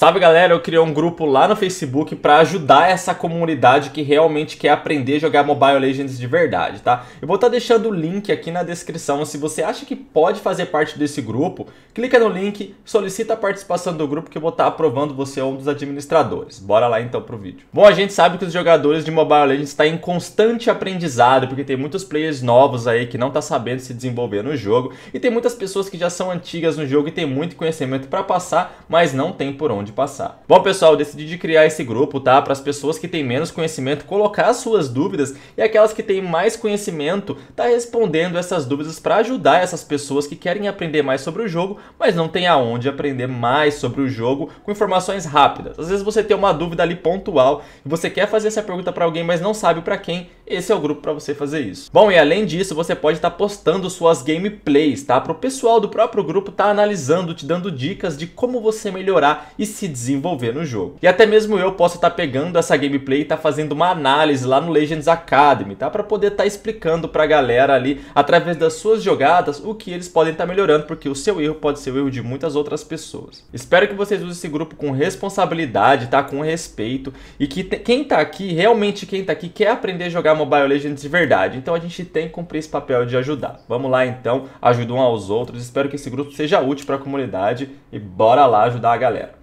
Sabe, galera, eu criei um grupo lá no Facebook para ajudar essa comunidade que realmente quer aprender a jogar Mobile Legends de verdade, tá? Eu vou estar tá deixando o link aqui na descrição. Se você acha que pode fazer parte desse grupo, clica no link, solicita a participação do grupo que eu vou estar tá aprovando você ou um dos administradores. Bora lá então pro vídeo. Bom, a gente sabe que os jogadores de Mobile Legends estão tá em constante aprendizado, porque tem muitos players novos aí que não tá sabendo se desenvolver no jogo, e tem muitas pessoas que já são antigas no jogo e tem muito conhecimento para passar, mas não tem por onde de passar. Bom, pessoal, decidi de criar esse grupo, tá? Para as pessoas que têm menos conhecimento colocar suas dúvidas e aquelas que têm mais conhecimento tá respondendo essas dúvidas para ajudar essas pessoas que querem aprender mais sobre o jogo, mas não tem aonde aprender mais sobre o jogo com informações rápidas. Às vezes você tem uma dúvida ali pontual e você quer fazer essa pergunta para alguém, mas não sabe para quem esse é o grupo para você fazer isso. Bom, e além disso, você pode estar tá postando suas gameplays, tá? Para o pessoal do próprio grupo estar tá analisando, te dando dicas de como você melhorar e se desenvolver no jogo. E até mesmo eu posso estar tá pegando essa gameplay e estar tá fazendo uma análise lá no Legends Academy, tá? Para poder estar tá explicando para a galera ali, através das suas jogadas, o que eles podem estar tá melhorando, porque o seu erro pode ser o erro de muitas outras pessoas. Espero que vocês usem esse grupo com responsabilidade, tá? Com respeito e que quem tá aqui, realmente quem tá aqui quer aprender a jogar Mobile Legends de verdade. Então a gente tem que cumprir esse papel de ajudar. Vamos lá então, ajuda um aos outros. Espero que esse grupo seja útil para a comunidade e bora lá ajudar a galera.